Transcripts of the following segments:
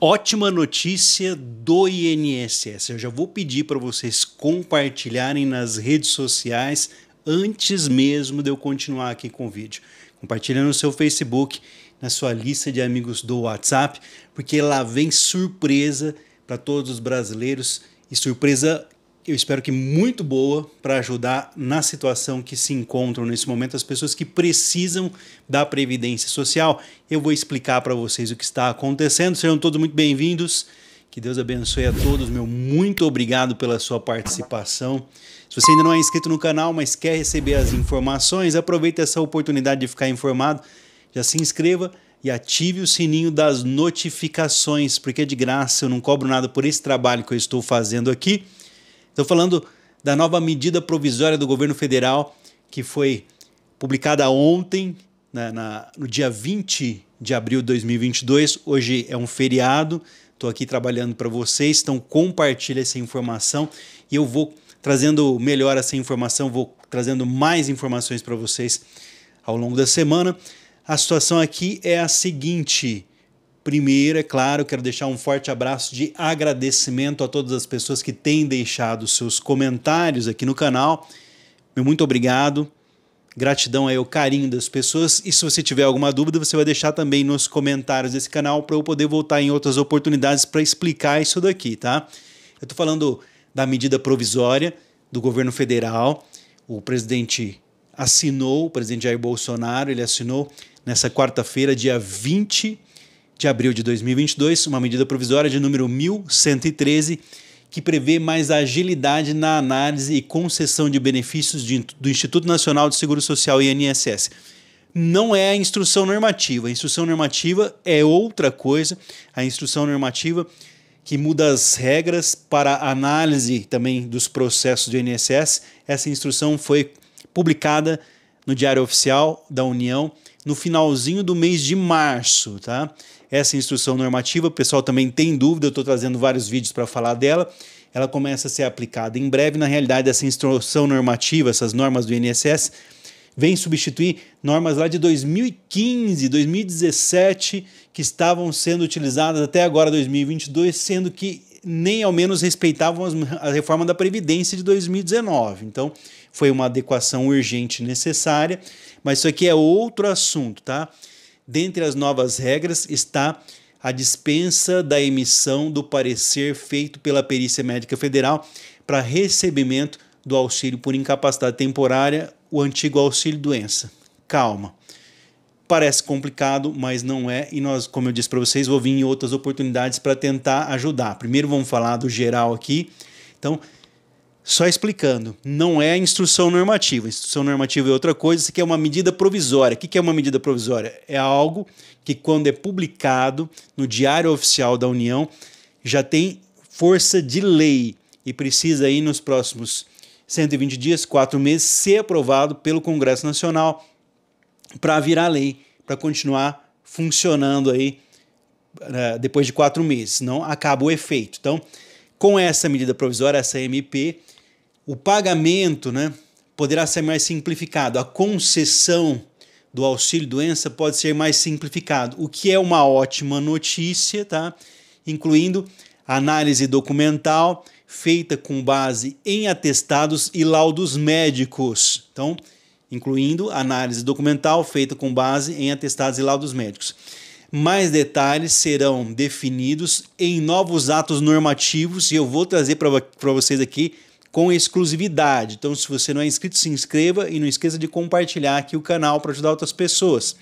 Ótima notícia do INSS. Eu já vou pedir para vocês compartilharem nas redes sociais antes mesmo de eu continuar aqui com o vídeo. Compartilha no seu Facebook, na sua lista de amigos do WhatsApp, porque lá vem surpresa para todos os brasileiros e surpresa eu espero que muito boa para ajudar na situação que se encontram nesse momento as pessoas que precisam da previdência social. Eu vou explicar para vocês o que está acontecendo. Sejam todos muito bem-vindos. Que Deus abençoe a todos, meu muito obrigado pela sua participação. Se você ainda não é inscrito no canal, mas quer receber as informações, aproveite essa oportunidade de ficar informado. Já se inscreva e ative o sininho das notificações, porque é de graça, eu não cobro nada por esse trabalho que eu estou fazendo aqui. Estou falando da nova medida provisória do governo federal que foi publicada ontem, na, né, na, no dia 20 de abril de 2022. Hoje é um feriado. Estou aqui trabalhando para vocês. Então compartilha essa informação e eu vou trazendo melhor essa informação, vou trazendo mais informações para vocês ao longo da semana. A situação aqui é a seguinte: Primeiro, é claro, quero deixar um forte abraço de agradecimento a todas as pessoas que têm deixado seus comentários aqui no canal. Meu muito obrigado. Gratidão aí ao carinho das pessoas. E se você tiver alguma dúvida, você vai deixar também nos comentários desse canal para eu poder voltar em outras oportunidades para explicar isso daqui, tá? Eu estou falando da medida provisória do governo federal. O presidente assinou, o presidente Jair Bolsonaro, ele assinou nessa quarta-feira, dia 20 de abril de 2022, uma medida provisória de número 1113, que prevê mais agilidade na análise e concessão de benefícios de, do Instituto Nacional de Seguro Social INSS. Não é a instrução normativa. A instrução normativa é outra coisa. A instrução normativa que muda as regras para análise também dos processos do INSS. Essa instrução foi publicada no Diário Oficial da União no finalzinho do mês de março, tá? Essa instrução normativa, o pessoal também tem dúvida, eu estou trazendo vários vídeos para falar dela. Ela começa a ser aplicada em breve. Na realidade, essa instrução normativa, essas normas do INSS, vem substituir normas lá de 2015, 2017, que estavam sendo utilizadas até agora, 2022, sendo que nem ao menos respeitavam a reforma da Previdência de 2019. Então, foi uma adequação urgente necessária, mas isso aqui é outro assunto, tá? Dentre as novas regras está a dispensa da emissão do parecer feito pela Perícia Médica Federal para recebimento do auxílio por incapacidade temporária, o antigo auxílio doença. Calma. Parece complicado, mas não é, e nós, como eu disse para vocês, vou vir em outras oportunidades para tentar ajudar. Primeiro vamos falar do geral aqui. Então, só explicando, não é instrução normativa. Instrução normativa é outra coisa, isso aqui é uma medida provisória. O que é uma medida provisória? É algo que, quando é publicado no Diário Oficial da União, já tem força de lei e precisa aí nos próximos 120 dias, quatro meses, ser aprovado pelo Congresso Nacional para virar lei, para continuar funcionando aí eh, depois de quatro meses. Não acaba o efeito. Então, com essa medida provisória, essa MP, o pagamento né, poderá ser mais simplificado, a concessão do auxílio doença pode ser mais simplificado, o que é uma ótima notícia, tá? Incluindo análise documental feita com base em atestados e laudos médicos. Então, incluindo análise documental feita com base em atestados e laudos médicos. Mais detalhes serão definidos em novos atos normativos e eu vou trazer para vocês aqui com exclusividade. Então, se você não é inscrito, se inscreva e não esqueça de compartilhar aqui o canal para ajudar outras pessoas.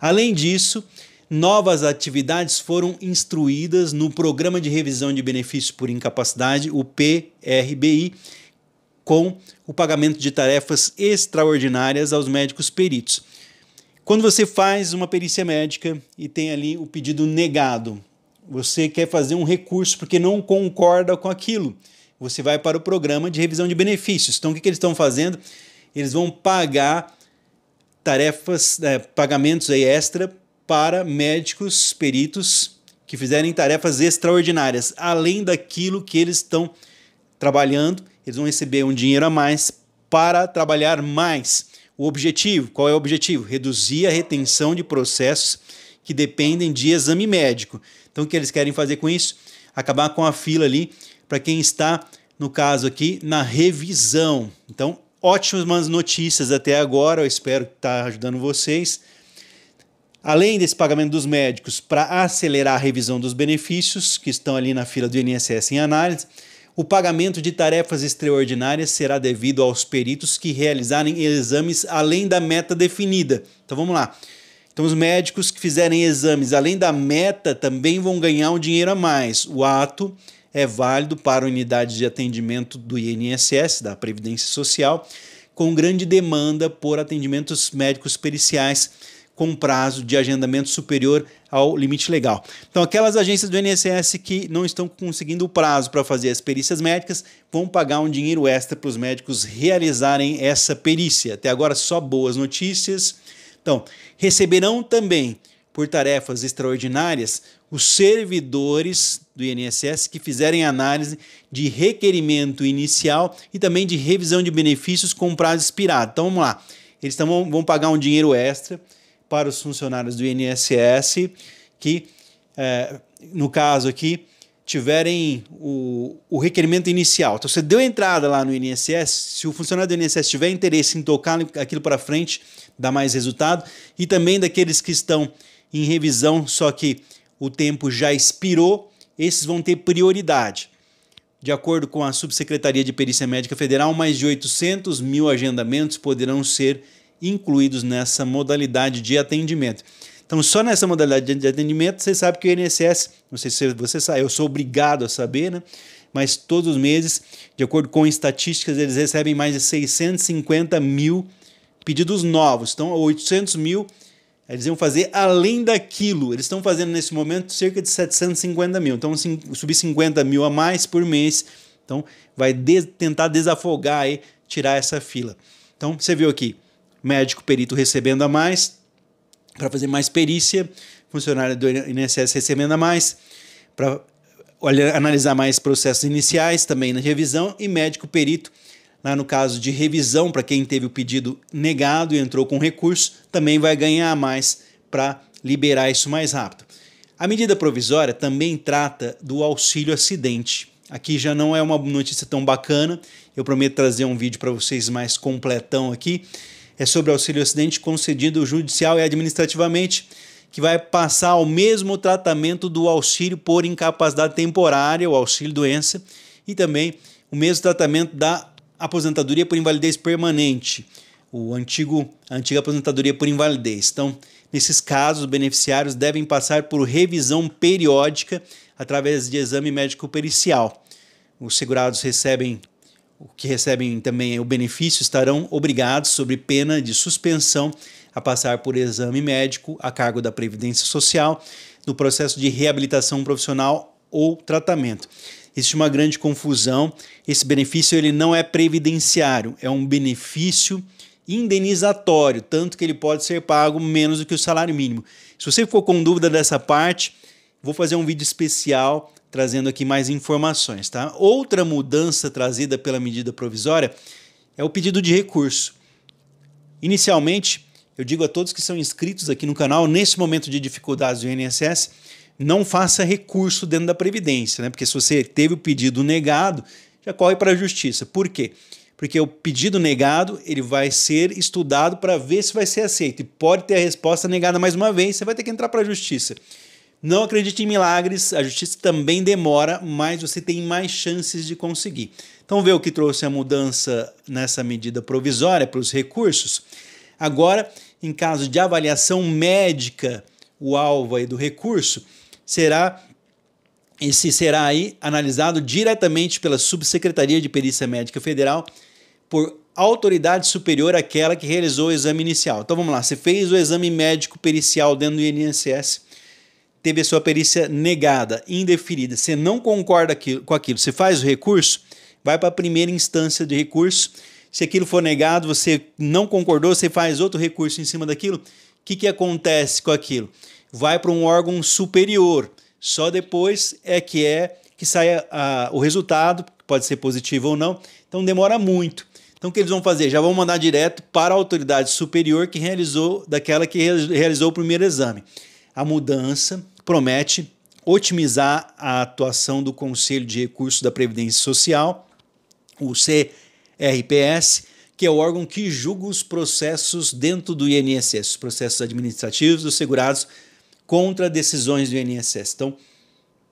Além disso, novas atividades foram instruídas no Programa de Revisão de Benefícios por Incapacidade, o PRBI, com o pagamento de tarefas extraordinárias aos médicos peritos. Quando você faz uma perícia médica e tem ali o pedido negado, você quer fazer um recurso porque não concorda com aquilo você vai para o programa de revisão de benefícios. Então, o que, que eles estão fazendo? Eles vão pagar tarefas, é, pagamentos aí extra para médicos, peritos que fizerem tarefas extraordinárias, além daquilo que eles estão trabalhando, eles vão receber um dinheiro a mais para trabalhar mais. O objetivo, qual é o objetivo? Reduzir a retenção de processos que dependem de exame médico. Então, o que eles querem fazer com isso? Acabar com a fila ali para quem está, no caso aqui, na revisão. Então, ótimas notícias até agora, eu espero que está ajudando vocês. Além desse pagamento dos médicos para acelerar a revisão dos benefícios que estão ali na fila do INSS em análise, o pagamento de tarefas extraordinárias será devido aos peritos que realizarem exames além da meta definida. Então vamos lá. Então os médicos que fizerem exames além da meta também vão ganhar um dinheiro a mais. O ato é válido para unidades de atendimento do INSS, da Previdência Social, com grande demanda por atendimentos médicos periciais com prazo de agendamento superior ao limite legal. Então, aquelas agências do INSS que não estão conseguindo o prazo para fazer as perícias médicas vão pagar um dinheiro extra para os médicos realizarem essa perícia. Até agora, só boas notícias. Então, receberão também por tarefas extraordinárias os servidores do INSS que fizerem análise de requerimento inicial e também de revisão de benefícios com prazo expirado. Então vamos lá. Eles tão, vão pagar um dinheiro extra para os funcionários do INSS que, é, no caso aqui, tiverem o, o requerimento inicial. Então você deu entrada lá no INSS, se o funcionário do INSS tiver interesse em tocar aquilo para frente, dá mais resultado. E também daqueles que estão em revisão, só que o tempo já expirou, esses vão ter prioridade. De acordo com a Subsecretaria de Perícia Médica Federal, mais de 800 mil agendamentos poderão ser incluídos nessa modalidade de atendimento. Então, só nessa modalidade de atendimento, você sabe que o INSS, não sei se você sabe, eu sou obrigado a saber, né? Mas todos os meses, de acordo com estatísticas, eles recebem mais de 650 mil pedidos novos. Então, 800 mil eles iam fazer além daquilo. Eles estão fazendo nesse momento cerca de 750 mil. Então, subir 50 mil a mais por mês. Então, vai de tentar desafogar e tirar essa fila. Então, você viu aqui: médico perito recebendo a mais para fazer mais perícia, funcionário do INSS recebendo a mais para analisar mais processos iniciais também na revisão e médico perito Lá né? no caso de revisão, para quem teve o pedido negado e entrou com recurso, também vai ganhar mais para liberar isso mais rápido. A medida provisória também trata do auxílio acidente. Aqui já não é uma notícia tão bacana, eu prometo trazer um vídeo para vocês mais completão aqui. É sobre auxílio acidente concedido judicial e administrativamente, que vai passar ao mesmo tratamento do auxílio por incapacidade temporária, o auxílio doença, e também o mesmo tratamento da aposentadoria por invalidez permanente, o antigo, a antiga aposentadoria por invalidez. Então, nesses casos, os beneficiários devem passar por revisão periódica através de exame médico pericial. Os segurados recebem o que recebem também o benefício estarão obrigados, sob pena de suspensão, a passar por exame médico a cargo da Previdência Social no processo de reabilitação profissional ou tratamento existe uma grande confusão. Esse benefício ele não é previdenciário, é um benefício indenizatório, tanto que ele pode ser pago menos do que o salário mínimo. Se você ficou com dúvida dessa parte, vou fazer um vídeo especial trazendo aqui mais informações, tá? Outra mudança trazida pela medida provisória é o pedido de recurso. Inicialmente, eu digo a todos que são inscritos aqui no canal, nesse momento de dificuldades do INSS, não faça recurso dentro da Previdência, né? Porque se você teve o pedido negado, já corre para a justiça. Por quê? Porque o pedido negado ele vai ser estudado para ver se vai ser aceito. E pode ter a resposta negada mais uma vez, você vai ter que entrar para a justiça. Não acredite em milagres, a justiça também demora, mas você tem mais chances de conseguir. Então, vê o que trouxe a mudança nessa medida provisória para os recursos. Agora, em caso de avaliação médica, o alvo aí do recurso, será esse será aí analisado diretamente pela Subsecretaria de Perícia Médica Federal por autoridade superior àquela que realizou o exame inicial. Então vamos lá, você fez o exame médico pericial dentro do INSS, teve a sua perícia negada, indeferida, você não concorda com aquilo, você faz o recurso, vai para a primeira instância de recurso, se aquilo for negado, você não concordou, você faz outro recurso em cima daquilo, o que, que acontece com aquilo? vai para um órgão superior. Só depois é que é que sai a, o resultado, pode ser positivo ou não. Então demora muito. Então o que eles vão fazer? Já vão mandar direto para a autoridade superior que realizou daquela que realizou o primeiro exame. A mudança promete otimizar a atuação do Conselho de Recursos da Previdência Social, o CRPS, que é o órgão que julga os processos dentro do INSS, os processos administrativos dos segurados contra decisões do INSS. Então,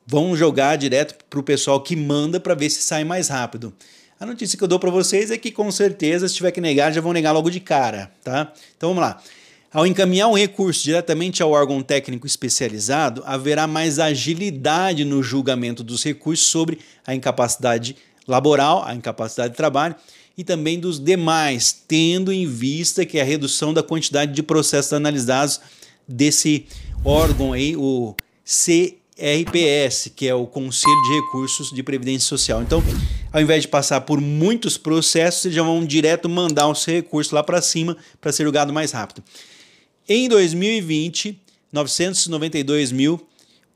vão jogar direto para o pessoal que manda para ver se sai mais rápido. A notícia que eu dou para vocês é que com certeza, se tiver que negar, já vão negar logo de cara, tá? Então vamos lá. Ao encaminhar um recurso diretamente ao órgão técnico especializado, haverá mais agilidade no julgamento dos recursos sobre a incapacidade laboral, a incapacidade de trabalho e também dos demais, tendo em vista que a redução da quantidade de processos analisados desse órgão aí, o CRPS, que é o Conselho de Recursos de Previdência Social. Então, ao invés de passar por muitos processos, eles já vão direto mandar os recursos lá para cima para ser julgado mais rápido. Em 2020, 992 mil,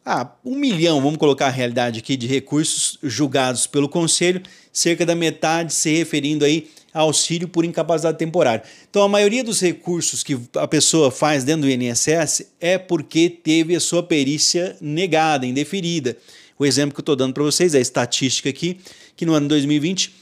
ah, um milhão, vamos colocar a realidade aqui, de recursos julgados pelo Conselho, cerca da metade se referindo aí auxílio por incapacidade temporária. Então, a maioria dos recursos que a pessoa faz dentro do INSS é porque teve a sua perícia negada, indeferida. O exemplo que eu estou dando para vocês é a estatística aqui, que no ano 2020,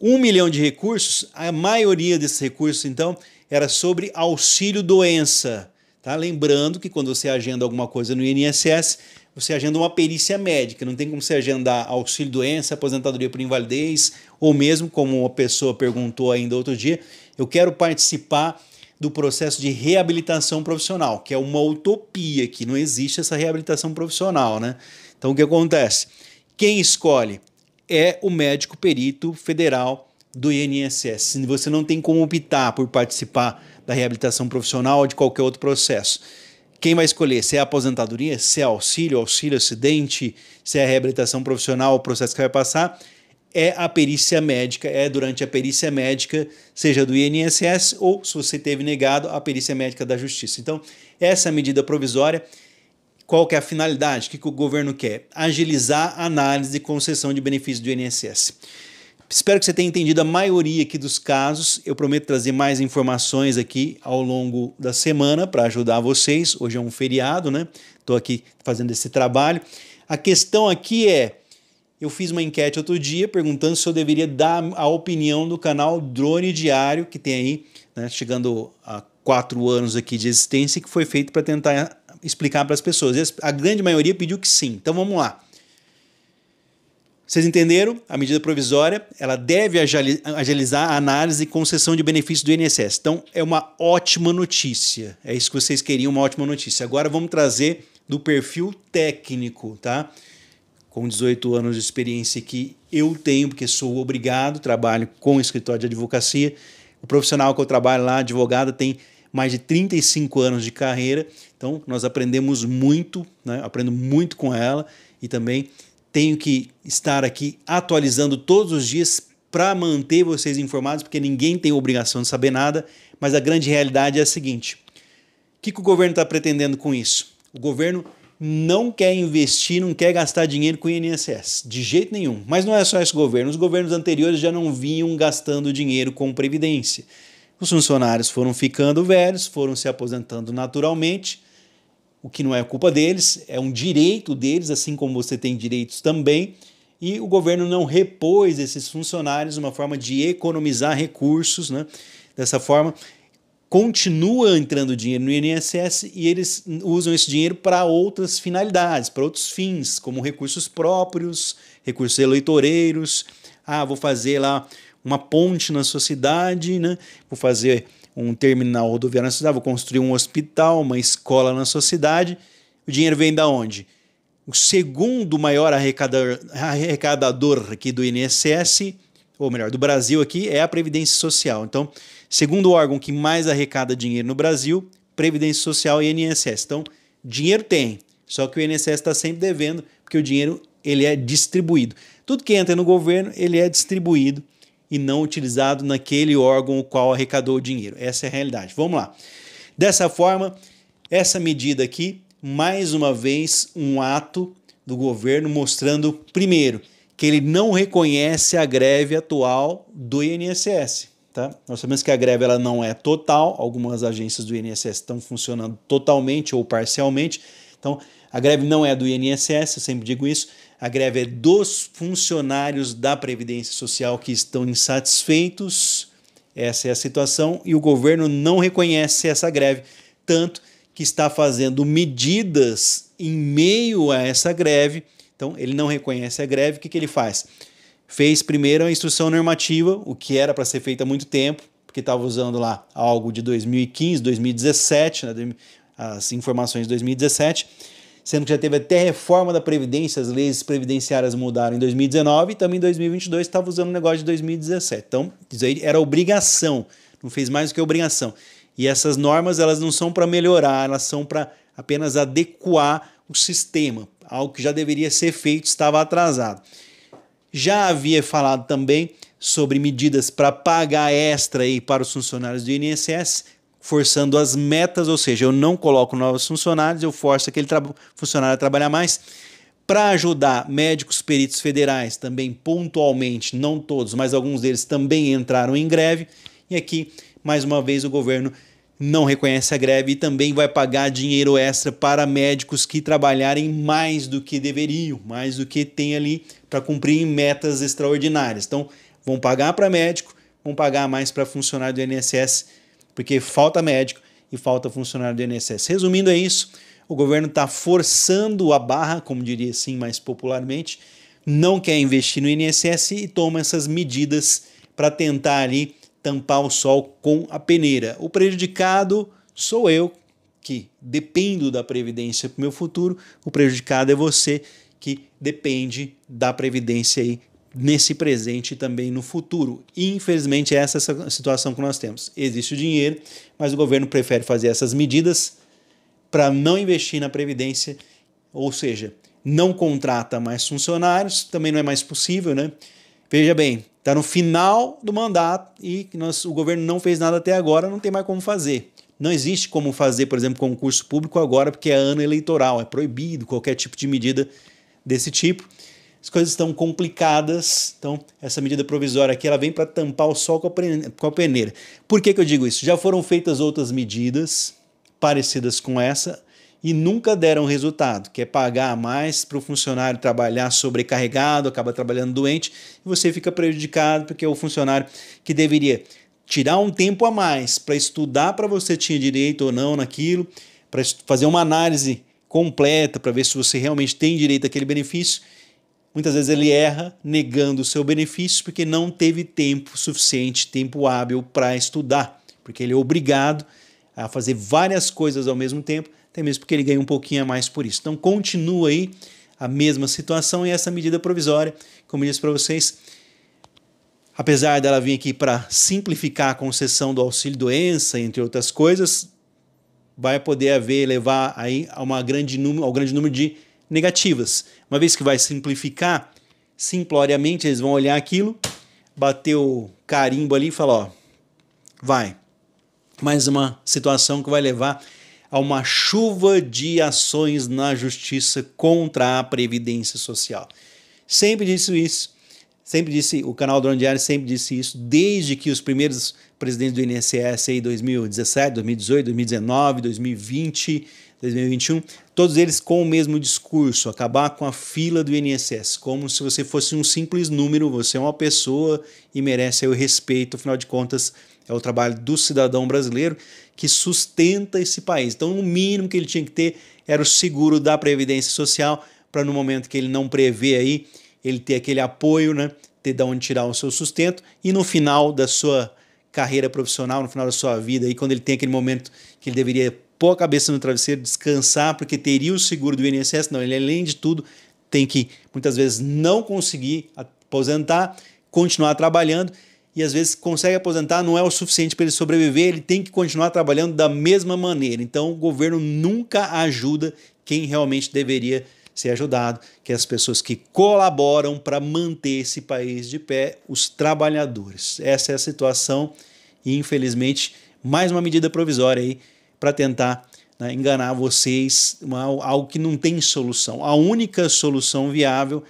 um milhão de recursos, a maioria desses recursos, então, era sobre auxílio doença. Tá? Lembrando que quando você agenda alguma coisa no INSS, você agenda uma perícia médica, não tem como você agendar auxílio doença, aposentadoria por invalidez, ou mesmo, como uma pessoa perguntou ainda outro dia, eu quero participar do processo de reabilitação profissional, que é uma utopia, que não existe essa reabilitação profissional, né? Então o que acontece? Quem escolhe é o médico perito federal do INSS. Você não tem como optar por participar da reabilitação profissional ou de qualquer outro processo. Quem vai escolher se é aposentadoria, se é auxílio, auxílio acidente, se é reabilitação profissional, o processo que vai passar, é a perícia médica, é durante a perícia médica, seja do INSS ou, se você teve negado, a perícia médica da Justiça. Então, essa é medida provisória, qual que é a finalidade? O que, que o governo quer? Agilizar a análise e concessão de benefícios do INSS. Espero que você tenha entendido a maioria aqui dos casos. Eu prometo trazer mais informações aqui ao longo da semana para ajudar vocês. Hoje é um feriado, né? Estou aqui fazendo esse trabalho. A questão aqui é: eu fiz uma enquete outro dia perguntando se eu deveria dar a opinião do canal Drone Diário, que tem aí, né, chegando a quatro anos aqui de existência, que foi feito para tentar explicar para as pessoas. A grande maioria pediu que sim. Então vamos lá. Vocês entenderam? A medida provisória ela deve agilizar a análise e concessão de benefícios do INSS. Então, é uma ótima notícia. É isso que vocês queriam, uma ótima notícia. Agora vamos trazer do perfil técnico, tá? Com 18 anos de experiência que eu tenho, porque sou obrigado, trabalho com escritório de advocacia. O profissional que eu trabalho lá, advogada, tem mais de 35 anos de carreira. Então, nós aprendemos muito, né? aprendo muito com ela e também tenho que estar aqui atualizando todos os dias para manter vocês informados, porque ninguém tem obrigação de saber nada, mas a grande realidade é a seguinte: o que, que o governo está pretendendo com isso? O governo não quer investir, não quer gastar dinheiro com o INSS, de jeito nenhum. Mas não é só esse governo, os governos anteriores já não vinham gastando dinheiro com previdência. Os funcionários foram ficando velhos, foram se aposentando naturalmente, o que não é culpa deles, é um direito deles, assim como você tem direitos também, e o governo não repôs esses funcionários uma forma de economizar recursos, né? Dessa forma, continua entrando dinheiro no INSS e eles usam esse dinheiro para outras finalidades, para outros fins, como recursos próprios, recursos eleitoreiros. Ah, vou fazer lá uma ponte na sua cidade, né? Vou fazer um terminal rodoviário na cidade, vou construir um hospital, uma escola na sua cidade. O dinheiro vem da onde? O segundo maior arrecadador, arrecadador aqui do INSS, ou melhor, do Brasil aqui, é a Previdência Social. Então, segundo órgão que mais arrecada dinheiro no Brasil, Previdência Social e INSS. Então, dinheiro tem, só que o INSS está sempre devendo, porque o dinheiro ele é distribuído. Tudo que entra no governo, ele é distribuído e não utilizado naquele órgão o qual arrecadou o dinheiro. Essa é a realidade. Vamos lá. Dessa forma, essa medida aqui, mais uma vez, um ato do governo mostrando, primeiro, que ele não reconhece a greve atual do INSS. Tá? Nós sabemos que a greve ela não é total, algumas agências do INSS estão funcionando totalmente ou parcialmente. Então, a greve não é do INSS, eu sempre digo isso, a greve é dos funcionários da Previdência Social que estão insatisfeitos. Essa é a situação e o governo não reconhece essa greve, tanto que está fazendo medidas em meio a essa greve. Então, ele não reconhece a greve. O que, que ele faz? Fez primeiro a instrução normativa, o que era para ser feito há muito tempo, porque estava usando lá algo de 2015, 2017, né, as informações de 2017 sendo que já teve até reforma da Previdência, as leis previdenciárias mudaram em 2019 e também em 2022 estava usando o negócio de 2017. Então, isso aí era obrigação, não fez mais do que obrigação. E essas normas, elas não são para melhorar, elas são para apenas adequar o sistema, algo que já deveria ser feito, estava atrasado. Já havia falado também sobre medidas para pagar extra aí para os funcionários do INSS, forçando as metas, ou seja, eu não coloco novos funcionários, eu forço aquele funcionário a trabalhar mais. Para ajudar médicos peritos federais também pontualmente, não todos, mas alguns deles também entraram em greve. E aqui, mais uma vez, o governo não reconhece a greve e também vai pagar dinheiro extra para médicos que trabalharem mais do que deveriam, mais do que tem ali para cumprir metas extraordinárias. Então, vão pagar para médico, vão pagar mais para funcionário do INSS porque falta médico e falta funcionário do INSS. Resumindo, é isso. O governo está forçando a barra, como diria assim mais popularmente, não quer investir no INSS e toma essas medidas para tentar ali tampar o sol com a peneira. O prejudicado sou eu, que dependo da Previdência para o meu futuro, o prejudicado é você que depende da Previdência aí nesse presente e também no futuro. E, infelizmente, essa é a situação que nós temos. Existe o dinheiro, mas o governo prefere fazer essas medidas para não investir na previdência, ou seja, não contrata mais funcionários, também não é mais possível, né? Veja bem, está no final do mandato e nós, o governo não fez nada até agora, não tem mais como fazer. Não existe como fazer, por exemplo, concurso público agora, porque é ano eleitoral, é proibido qualquer tipo de medida desse tipo as coisas estão complicadas. Então, essa medida provisória aqui ela vem para tampar o sol com a peneira. Por que, que eu digo isso? Já foram feitas outras medidas parecidas com essa e nunca deram resultado, que é pagar mais para o funcionário trabalhar sobrecarregado, acaba trabalhando doente e você fica prejudicado porque é o funcionário que deveria tirar um tempo a mais para estudar para você tinha direito ou não naquilo, para fazer uma análise completa para ver se você realmente tem direito àquele benefício Muitas vezes ele erra negando o seu benefício porque não teve tempo suficiente, tempo hábil para estudar, porque ele é obrigado a fazer várias coisas ao mesmo tempo, até mesmo porque ele ganha um pouquinho a mais por isso. Então continua aí a mesma situação e essa medida provisória, como eu disse para vocês, apesar dela vir aqui para simplificar a concessão do auxílio doença, entre outras coisas, vai poder haver levar aí a uma grande número, ao grande número de negativas. Uma vez que vai simplificar, simploriamente eles vão olhar aquilo, bater o carimbo ali e falar, ó, vai. Mais uma situação que vai levar a uma chuva de ações na justiça contra a previdência social. Sempre disse isso, sempre disse, o canal Drone Diário sempre disse isso, desde que os primeiros presidentes do INSS aí 2017, 2018, 2019, 2020, 2021, todos eles com o mesmo discurso, acabar com a fila do INSS, como se você fosse um simples número, você é uma pessoa e merece o respeito, afinal de contas, é o trabalho do cidadão brasileiro que sustenta esse país. Então, o mínimo que ele tinha que ter era o seguro da previdência social para no momento que ele não prevê aí ele ter aquele apoio, né? Ter de onde tirar o seu sustento e no final da sua carreira profissional, no final da sua vida, e quando ele tem aquele momento que ele deveria pôr a cabeça no travesseiro, descansar, porque teria o seguro do INSS, não, ele além de tudo tem que muitas vezes não conseguir aposentar, continuar trabalhando e às vezes consegue aposentar, não é o suficiente para ele sobreviver, ele tem que continuar trabalhando da mesma maneira. Então o governo nunca ajuda quem realmente deveria ser ajudado, que é as pessoas que colaboram para manter esse país de pé, os trabalhadores. Essa é a situação e, infelizmente, mais uma medida provisória aí para tentar né, enganar vocês, uma, algo que não tem solução. A única solução viável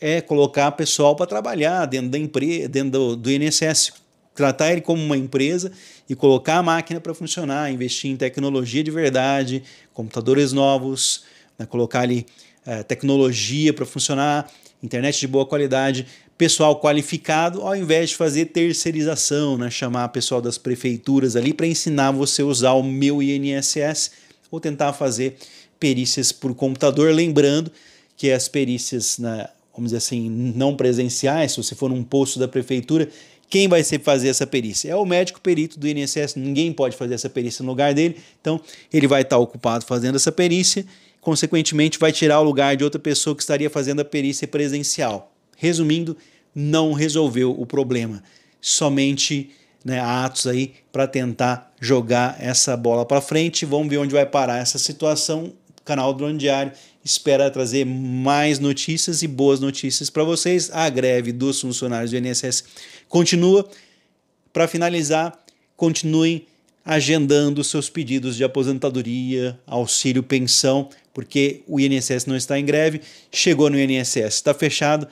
é colocar pessoal para trabalhar dentro da empresa, dentro do, do INSS, tratar ele como uma empresa e colocar a máquina para funcionar, investir em tecnologia de verdade, computadores novos, né, colocar ali eh, tecnologia para funcionar, internet de boa qualidade, pessoal qualificado, ao invés de fazer terceirização, né? chamar pessoal das prefeituras ali para ensinar você a usar o meu INSS ou tentar fazer perícias por computador. Lembrando que as perícias, né, vamos dizer assim, não presenciais, se você for num posto da prefeitura, quem vai ser fazer essa perícia? É o médico perito do INSS, ninguém pode fazer essa perícia no lugar dele, então ele vai estar ocupado fazendo essa perícia consequentemente vai tirar o lugar de outra pessoa que estaria fazendo a perícia presencial. Resumindo, não resolveu o problema, somente né, atos aí para tentar jogar essa bola para frente. Vamos ver onde vai parar essa situação. O canal Drone Diário espera trazer mais notícias e boas notícias para vocês. A greve dos funcionários do INSS continua. Para finalizar, continuem agendando seus pedidos de aposentadoria, auxílio, pensão, porque o INSS não está em greve, chegou no INSS, está fechado,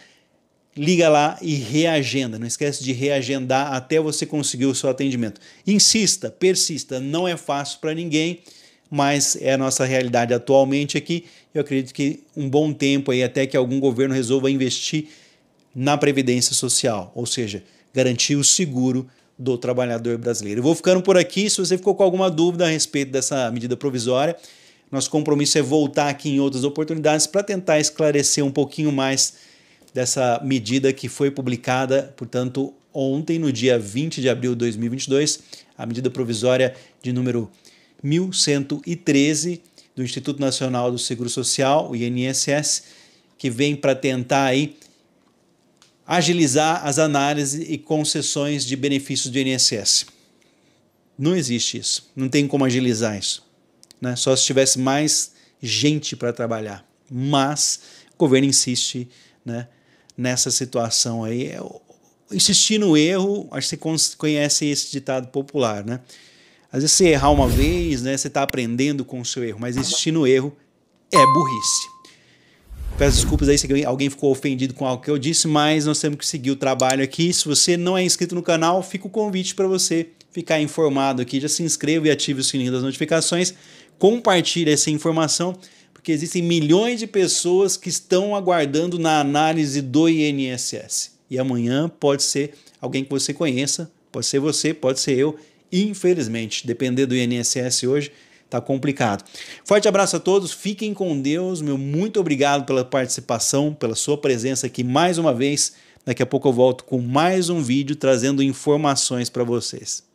liga lá e reagenda. Não esquece de reagendar até você conseguir o seu atendimento. Insista, persista, não é fácil para ninguém, mas é a nossa realidade atualmente aqui. Eu acredito que um bom tempo aí até que algum governo resolva investir na previdência social, ou seja, garantir o seguro do trabalhador brasileiro. Eu vou ficando por aqui. Se você ficou com alguma dúvida a respeito dessa medida provisória, nosso compromisso é voltar aqui em outras oportunidades para tentar esclarecer um pouquinho mais dessa medida que foi publicada, portanto, ontem, no dia 20 de abril de 2022, a medida provisória de número 1113 do Instituto Nacional do Seguro Social, o INSS, que vem para tentar aí agilizar as análises e concessões de benefícios do INSS. Não existe isso. Não tem como agilizar isso. Né? Só se tivesse mais gente para trabalhar. Mas o governo insiste né, nessa situação aí. É insistir no erro, acho que você conhece esse ditado popular, né? Às vezes você errar uma vez, né? Você está aprendendo com o seu erro, mas insistir no erro é burrice. Peço desculpas aí se alguém ficou ofendido com algo que eu disse, mas nós temos que seguir o trabalho aqui. Se você não é inscrito no canal, fica o convite para você ficar informado aqui. Já se inscreva e ative o sininho das notificações. Compartilhe essa informação, porque existem milhões de pessoas que estão aguardando na análise do INSS. E amanhã pode ser alguém que você conheça, pode ser você, pode ser eu. Infelizmente, depender do INSS hoje, tá complicado. Forte abraço a todos, fiquem com Deus, meu muito obrigado pela participação, pela sua presença aqui mais uma vez. Daqui a pouco eu volto com mais um vídeo trazendo informações para vocês.